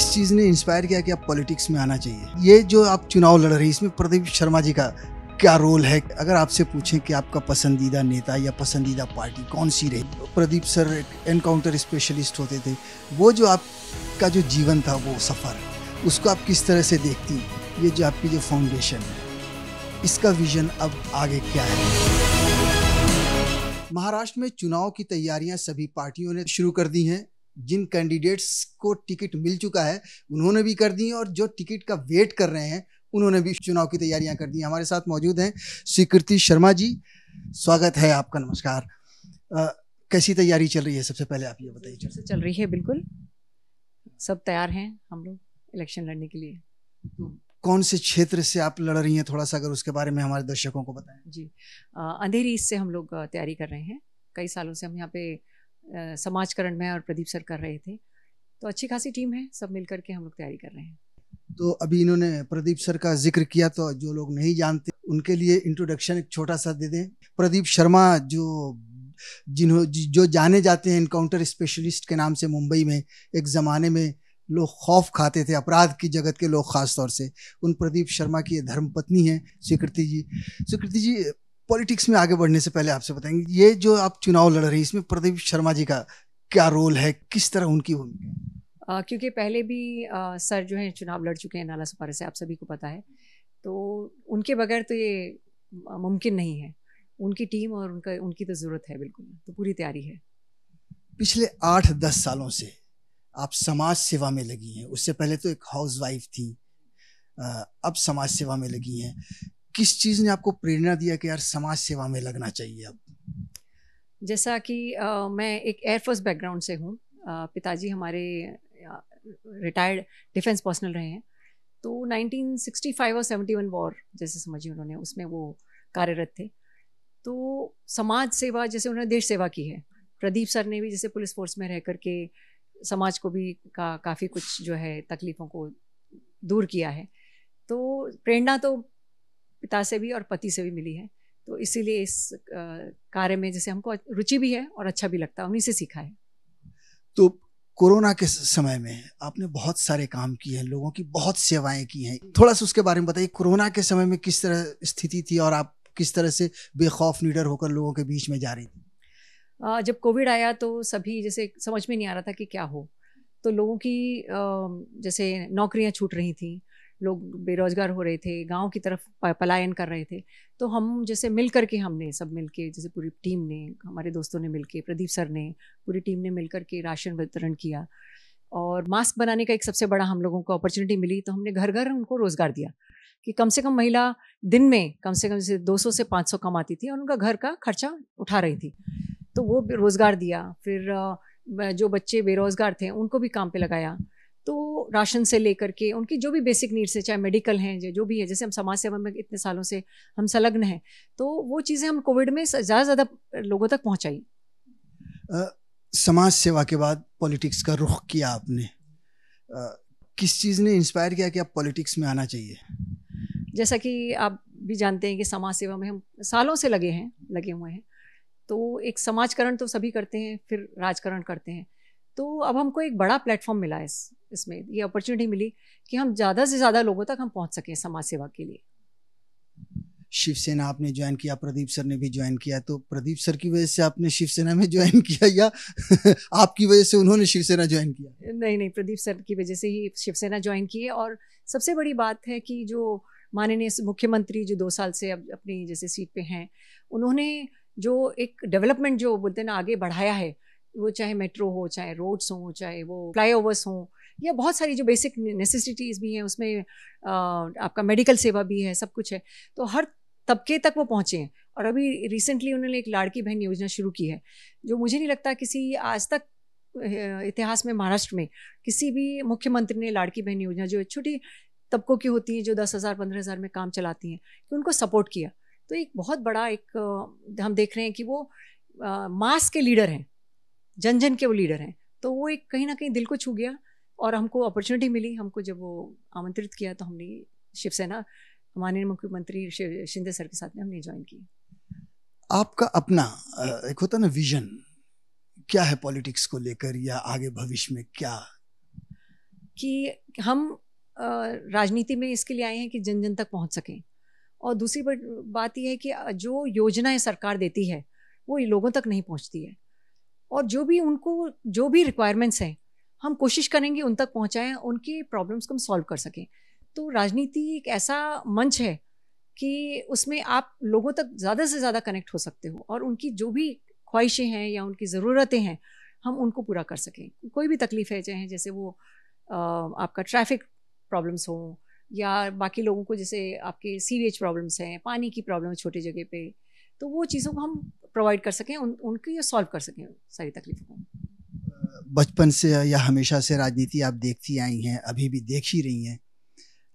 किस चीज़ ने इंस्पायर किया कि आप पॉलिटिक्स में आना चाहिए ये जो आप चुनाव लड़ रहे हैं इसमें प्रदीप शर्मा जी का क्या रोल है अगर आपसे पूछें कि आपका पसंदीदा नेता या पसंदीदा पार्टी कौन सी रही प्रदीप सर एनकाउंटर स्पेशलिस्ट होते थे वो जो आपका जो जीवन था वो सफ़र उसको आप किस तरह से देखती ये जो आपकी जो फाउंडेशन है इसका विजन अब आगे क्या है महाराष्ट्र में चुनाव की तैयारियां सभी पार्टियों ने शुरू कर दी हैं जिन कैंडिडेट्स को टिकट मिल चुका है उन्होंने भी कर दी और जो टिकट का वेट कर रहे हैं उन्होंने भी चुनाव की तैयारियां कर दी हमारे साथ मौजूद हैं स्वीकृति शर्मा जी स्वागत है आपका नमस्कार कैसी तैयारी चल रही है सबसे पहले आप ये बताइए चल रही है बिल्कुल सब तैयार हैं हम लोग इलेक्शन लड़ने के लिए तो कौन से क्षेत्र से आप लड़ रही हैं थोड़ा सा अगर उसके बारे में हमारे दर्शकों को बताएं जी अंधेरी से हम लोग तैयारी कर रहे हैं कई सालों से हम यहाँ पे समाजकरण में और प्रदीप सर कर रहे थे तो अच्छी खासी टीम है सब मिल करके हम लोग तैयारी कर रहे हैं तो अभी इन्होंने प्रदीप सर का जिक्र किया तो जो लोग नहीं जानते उनके लिए इंट्रोडक्शन एक छोटा सा दे दें प्रदीप शर्मा जो जिन्हों जो जाने जाते हैं इनकाउंटर स्पेशलिस्ट के नाम से मुंबई में एक ज़माने में लोग खौफ खाते थे अपराध की जगत के लोग खास तौर से उन प्रदीप शर्मा की धर्मपत्नी हैं स्वीकृति जी स्वीकृति जी पॉलिटिक्स में आगे बढ़ने से पहले आपसे बताएंगे ये जो आप चुनाव लड़ रहे हैं इसमें प्रदीप शर्मा जी का क्या रोल है किस तरह उनकी भूमिका क्योंकि पहले भी आ, सर जो है चुनाव लड़ चुके हैं नाला सपारा से आप सभी को पता है तो उनके बगैर तो ये मुमकिन नहीं है उनकी टीम और उनका उनकी तो ज़रूरत है बिल्कुल तो पूरी तैयारी है पिछले आठ दस सालों से आप समाज सेवा में लगी हैं उससे पहले तो एक हाउसवाइफ थी अब समाज सेवा में लगी हैं किस चीज़ ने आपको प्रेरणा दिया कि यार समाज सेवा में लगना चाहिए अब जैसा कि आ, मैं एक एयरफोर्स बैकग्राउंड से हूँ पिताजी हमारे रिटायर्ड डिफेंस पर्सनल रहे हैं तो 1965 और 71 वॉर जैसे समझिए उन्होंने उसमें वो कार्यरत थे तो समाज सेवा जैसे उन्होंने देश सेवा की है प्रदीप सर ने भी जैसे पुलिस फोर्स में रह करके समाज को भी का काफ़ी कुछ जो है तकलीफ़ों को दूर किया है तो प्रेरणा तो पिता से भी और पति से भी मिली है तो इसीलिए इस कार्य में जैसे हमको रुचि भी है और अच्छा भी लगता है उन्हीं से सीखा है तो कोरोना के समय में आपने बहुत सारे काम किए हैं लोगों की बहुत सेवाएं की हैं थोड़ा सा उसके बारे में बताइए कोरोना के समय में किस तरह स्थिति थी और आप किस तरह से बेखौफ नीडर होकर लोगों के बीच में जा रही थी जब कोविड आया तो सभी जैसे समझ में नहीं आ रहा था कि क्या हो तो लोगों की जैसे नौकरियां छूट रही थी लोग बेरोजगार हो रहे थे गांव की तरफ पलायन कर रहे थे तो हम जैसे मिल कर के हमने सब मिल के जैसे पूरी टीम ने हमारे दोस्तों ने मिल के प्रदीप सर ने पूरी टीम ने मिल कर के राशन वितरण किया और मास्क बनाने का एक सबसे बड़ा हम लोगों को अपॉर्चुनिटी मिली तो हमने घर घर उनको रोज़गार दिया कि कम से कम महिला दिन में कम से कम जैसे 200 से 500 कमाती थी और उनका घर का खर्चा उठा रही थी तो वो रोज़गार दिया फिर जो बच्चे बेरोज़गार थे उनको भी काम पे लगाया तो राशन से लेकर के उनकी जो भी बेसिक नीड्स है चाहे मेडिकल हैं या जो भी है जैसे हम समाज सेवा में इतने सालों से हम संलग्न हैं तो वो चीज़ें हम कोविड में ज़्यादा ज़्यादा लोगों तक पहुँचाई समाज सेवा के बाद पॉलिटिक्स का रुख किया आपने आ, किस चीज़ ने इंस्पायर किया कि आप पॉलिटिक्स में आना चाहिए जैसा कि आप भी जानते हैं कि समाज सेवा में हम सालों से लगे हैं लगे हुए हैं तो एक समाजकरण तो सभी करते हैं फिर राजकरण करते हैं तो अब हमको एक बड़ा प्लेटफॉर्म मिला है इस इसमें ये अपॉर्चुनिटी मिली कि हम ज़्यादा से ज़्यादा लोगों तक हम पहुंच सकें समाज सेवा के लिए शिवसेना आपने ज्वाइन किया प्रदीप सर ने भी ज्वाइन किया तो प्रदीप सर की वजह से आपने शिवसेना में ज्वाइन किया या आपकी वजह से उन्होंने शिवसेना ज्वाइन किया नहीं नहीं प्रदीप सर की वजह से ही शिवसेना ज्वाइन की है और सबसे बड़ी बात है कि जो माननीय मुख्यमंत्री जो दो साल से अब अपनी जैसे सीट पे हैं उन्होंने जो एक डेवलपमेंट जो बोलते ना आगे बढ़ाया है वो चाहे मेट्रो हो चाहे रोड्स हों चाहे वो फ्लाई ओवर्स हों या बहुत सारी जो बेसिक नेसेसिटीज़ भी हैं उसमें आपका मेडिकल सेवा भी है सब कुछ है तो हर तबके तक वो पहुँचे हैं और अभी रिसेंटली उन्होंने एक लाड़की बहन योजना शुरू की है जो मुझे नहीं लगता किसी आज तक इतिहास में महाराष्ट्र में किसी भी मुख्यमंत्री ने लाड़की बहन योजना जो छोटी तबकों की होती हैं जो दस हज़ार पंद्रह हज़ार में काम चलाती हैं कि उनको सपोर्ट किया तो एक बहुत बड़ा एक हम देख रहे हैं कि वो मास के लीडर हैं जन जन के वो लीडर हैं तो वो एक कहीं ना कहीं दिल को छू गया और हमको अपॉर्चुनिटी मिली हमको जब वो आमंत्रित किया तो हमने शिवसेना माननीय मुख्यमंत्री शिंदे सर के साथ में हमने ज्वाइन की आपका अपना एक होता ना विजन क्या है पॉलिटिक्स को लेकर या आगे भविष्य में क्या कि हम राजनीति में इसके लिए आए हैं कि जन जन तक पहुंच सकें और दूसरी बात यह है कि जो योजनाएं सरकार देती है वो लोगों तक नहीं पहुंचती है और जो भी उनको जो भी रिक्वायरमेंट्स हैं हम कोशिश करेंगे उन तक पहुँचाएँ उनकी प्रॉब्लम्स को हम सॉल्व कर सकें तो राजनीति एक ऐसा मंच है कि उसमें आप लोगों तक ज़्यादा से ज़्यादा कनेक्ट हो सकते हो और उनकी जो भी ख्वाहिशें हैं या उनकी ज़रूरतें हैं हम उनको पूरा कर सकें कोई भी तकलीफ़ है चाहे जैसे वो आपका ट्रैफिक प्रॉब्लम्स हों या बाकी लोगों को जैसे आपके सीवेज प्रॉब्लम्स हैं पानी की प्रॉब्लम छोटे जगह पे तो वो चीज़ों को हम प्रोवाइड कर सकें उन, उनकी ये सॉल्व कर सकें सारी तकलीफों को बचपन से या हमेशा से राजनीति आप देखती आई हैं अभी भी देख ही रही हैं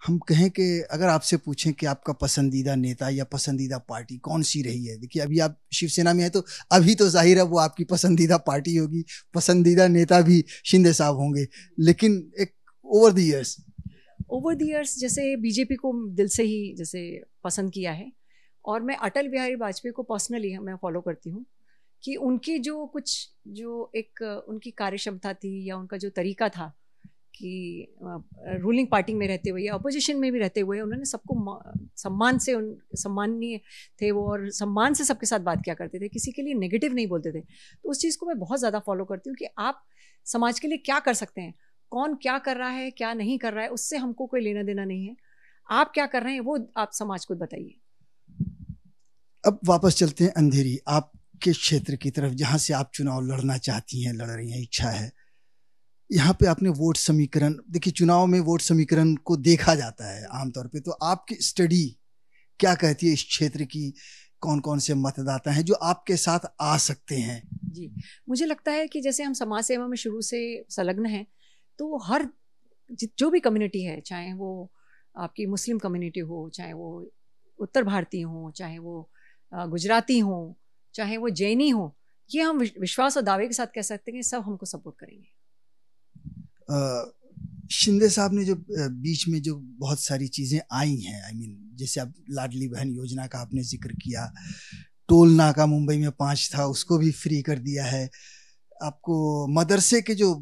हम कहें कि अगर आपसे पूछें कि आपका पसंदीदा नेता या पसंदीदा पार्टी कौन सी रही है देखिए अभी आप शिवसेना में हैं तो अभी तो जाहिर है वो आपकी पसंदीदा पार्टी होगी पसंदीदा नेता भी शिंदे साहब होंगे लेकिन एक over the years over the years जैसे बीजेपी को दिल से ही जैसे पसंद किया है और मैं अटल बिहारी वाजपेयी को पर्सनली मैं फॉलो करती हूँ कि उनकी जो कुछ जो एक उनकी कार्य क्षमता थी या उनका जो तरीका था कि रूलिंग पार्टी में रहते हुए या अपोजिशन में भी रहते हुए उन्होंने सबको सम्मान से उन सम्माननीय थे वो और सम्मान से सबके साथ बात किया करते थे किसी के लिए नेगेटिव नहीं बोलते थे तो उस चीज़ को मैं बहुत ज़्यादा फॉलो करती हूँ कि आप समाज के लिए क्या कर सकते हैं कौन क्या कर रहा है क्या नहीं कर रहा है उससे हमको कोई लेना देना नहीं है आप क्या कर रहे हैं वो आप समाज को बताइए अब वापस चलते हैं अंधेरी आपके क्षेत्र की तरफ जहाँ से आप चुनाव लड़ना चाहती हैं लड़ रही हैं इच्छा है यहाँ पे आपने वोट समीकरण देखिए चुनाव में वोट समीकरण को देखा जाता है आमतौर पे तो आपकी स्टडी क्या कहती है इस क्षेत्र की कौन कौन से मतदाता हैं जो आपके साथ आ सकते हैं जी मुझे लगता है कि जैसे हम समाज सेवा में शुरू से संलग्न हैं तो हर जो भी कम्युनिटी है चाहे वो आपकी मुस्लिम कम्युनिटी हो चाहे वो उत्तर भारतीय हो चाहे वो गुजराती हों चाहे वो जैनी हों ये हम विश्वास और दावे के साथ कह सकते हैं सब हमको सपोर्ट करेंगे शिंदे साहब ने जो बीच में जो बहुत सारी चीज़ें आई हैं आई I मीन mean, जैसे अब लाडली बहन योजना का आपने जिक्र किया टोल नाका मुंबई में पाँच था उसको भी फ्री कर दिया है आपको मदरसे के जो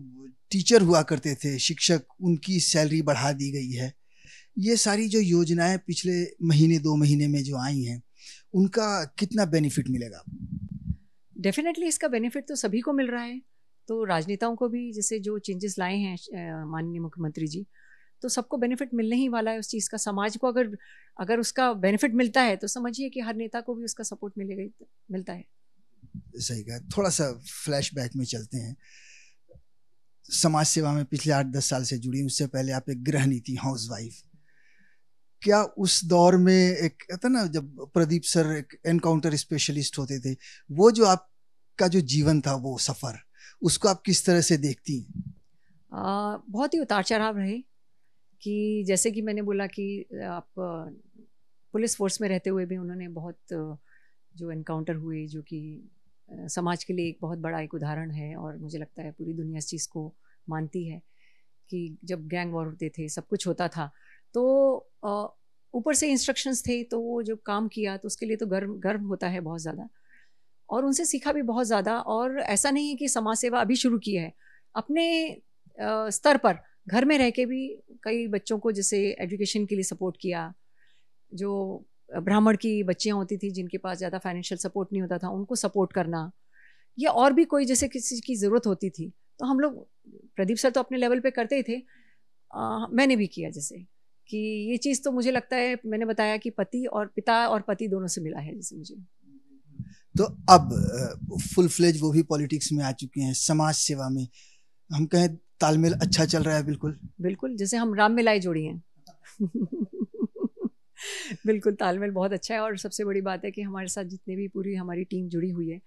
टीचर हुआ करते थे शिक्षक उनकी सैलरी बढ़ा दी गई है ये सारी जो योजनाएं पिछले महीने दो महीने में जो आई हैं उनका कितना बेनिफिट मिलेगा डेफिनेटली इसका बेनिफिट तो सभी को मिल रहा है तो राजनेताओं को भी जैसे जो चेंजेस लाए हैं माननीय मुख्यमंत्री जी तो सबको बेनिफिट मिलने ही वाला है उस चीज़ का समाज को अगर अगर उसका बेनिफिट मिलता है तो समझिए कि हर नेता को भी उसका सपोर्ट मिलेगा मिलता है सही कहा थोड़ा सा फ्लैशबैक में चलते हैं समाज सेवा में पिछले आठ दस साल से जुड़ी उससे पहले आप एक नीति हाउस वाइफ क्या उस दौर में एक कहते ना जब प्रदीप सर एक एनकाउंटर स्पेशलिस्ट होते थे वो जो आपका जो जीवन था वो सफ़र उसको आप किस तरह से देखती आ, बहुत ही उतार चढ़ाव रहे कि जैसे कि मैंने बोला कि आप पुलिस फोर्स में रहते हुए भी उन्होंने बहुत जो एनकाउंटर हुए जो कि समाज के लिए एक बहुत बड़ा एक उदाहरण है और मुझे लगता है पूरी दुनिया इस चीज़ को मानती है कि जब गैंग वॉर होते थे सब कुछ होता था तो ऊपर से इंस्ट्रक्शंस थे तो वो जो काम किया तो उसके लिए तो गर्व गर्व होता है बहुत ज़्यादा और उनसे सीखा भी बहुत ज़्यादा और ऐसा नहीं है कि समाज सेवा अभी शुरू की है अपने स्तर पर घर में रह के भी कई बच्चों को जैसे एजुकेशन के लिए सपोर्ट किया जो ब्राह्मण की बच्चियाँ होती थी जिनके पास ज़्यादा फाइनेंशियल सपोर्ट नहीं होता था उनको सपोर्ट करना या और भी कोई जैसे किसी की ज़रूरत होती थी तो हम लोग प्रदीप सर तो अपने लेवल पे करते ही थे आ, मैंने भी किया जैसे कि ये चीज़ तो मुझे लगता है मैंने बताया कि पति और पिता और पति दोनों से मिला है जैसे मुझे तो अब फुल फ्लेज वो भी पॉलिटिक्स में आ चुके हैं समाज सेवा में हम कहें तालमेल अच्छा चल रहा है बिल्कुल बिल्कुल जैसे हम राम मिलाई जोड़ी हैं बिल्कुल तालमेल बहुत अच्छा है और सबसे बड़ी बात है कि हमारे साथ जितने भी पूरी हमारी टीम जुड़ी हुई है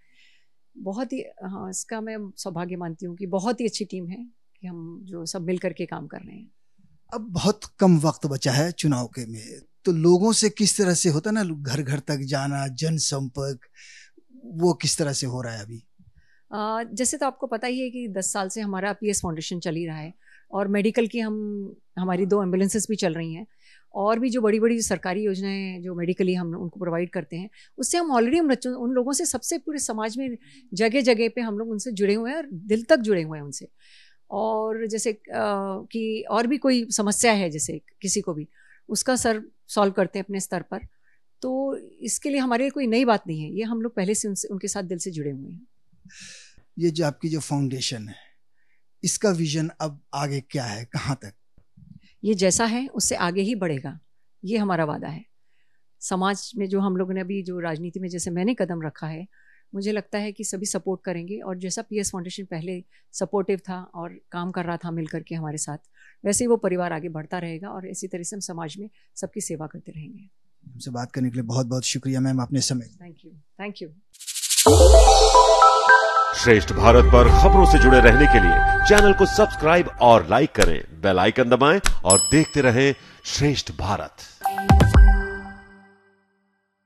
बहुत ही हाँ इसका मैं सौभाग्य मानती हूँ कि बहुत ही अच्छी टीम है कि हम जो सब मिल करके काम कर रहे हैं अब बहुत कम वक्त बचा है चुनाव के में तो लोगों से किस तरह से होता है ना घर घर तक जाना जनसंपर्क वो किस तरह से हो रहा है अभी आ, जैसे तो आपको पता ही है कि दस साल से हमारा पी एस फाउंडेशन चल ही रहा है और मेडिकल की हम हमारी दो एम्बुलेंसेस भी चल रही हैं और भी जो बड़ी बड़ी सरकारी योजनाएं जो मेडिकली हम उनको प्रोवाइड करते हैं उससे हम ऑलरेडी हम उन लोगों से सबसे पूरे समाज में जगह जगह पे हम लोग उनसे जुड़े हुए हैं और दिल तक जुड़े हुए हैं उनसे और जैसे कि और भी कोई समस्या है जैसे किसी को भी उसका सर सॉल्व करते हैं अपने स्तर पर तो इसके लिए हमारे लिए कोई नई बात नहीं है ये हम लोग पहले से उनसे उनके साथ दिल से जुड़े हुए हैं ये जो आपकी जो फाउंडेशन है इसका विजन अब आगे क्या है कहाँ तक ये जैसा है उससे आगे ही बढ़ेगा ये हमारा वादा है समाज में जो हम लोगों ने अभी जो राजनीति में जैसे मैंने कदम रखा है मुझे लगता है कि सभी सपोर्ट करेंगे और जैसा पीएस फाउंडेशन पहले सपोर्टिव था और काम कर रहा था मिल करके हमारे साथ वैसे ही वो परिवार आगे बढ़ता रहेगा और इसी तरह से हम समाज में सबकी सेवा करते रहेंगे हमसे बात करने के लिए बहुत बहुत शुक्रिया मैम आपने समय थैंक यू थैंक यू श्रेष्ठ भारत पर खबरों से जुड़े रहने के लिए चैनल को सब्सक्राइब और लाइक करें बेल आइकन दबाएं और देखते रहें श्रेष्ठ भारत